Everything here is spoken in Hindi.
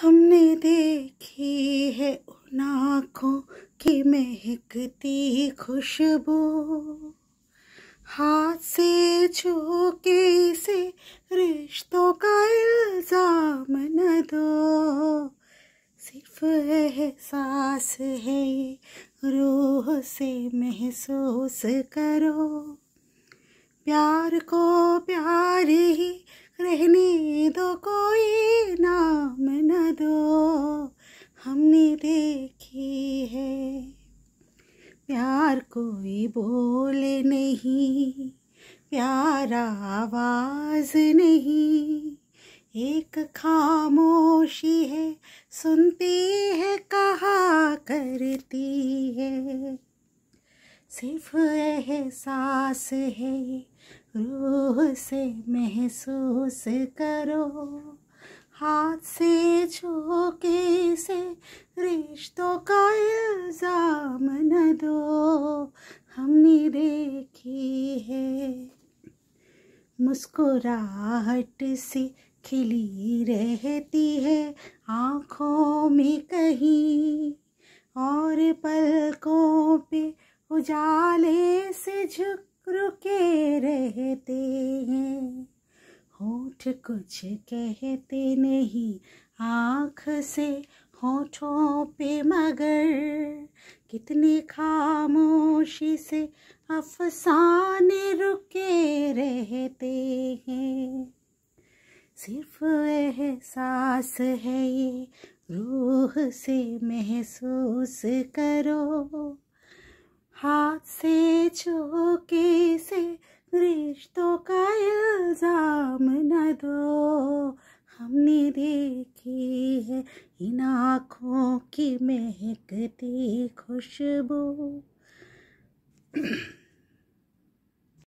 हमने देखी है उन आँखों की महकती खुशबू हाथ से छू के से रिश्तों का इल्ज़ाम न दो सिर्फ एहसास है रूह से महसूस करो प्यार को प्यार ही रहने दो कोई दो हमने देखी है प्यार कोई बोले नहीं प्यार आवाज नहीं एक खामोशी है सुनती है कहा करती है सिर्फ एहसास है रूह से महसूस करो हाथ से दो हमने देखी है मुस्कुराहट से खिली रहती है आँखों में कहीं और पलकों पे उजाले से झुक रुके रहते हैं होठ कुछ कहते नहीं आँख से होठों पे मगर कितनी खामोशी से अफसाने रुके रहते हैं सिर्फ एहसास है ये रूह से महसूस करो हाथ से छोके से रिश्तों का इल्ज़ाम न दो हमने देखी है इन आँखों की महकती खुशबू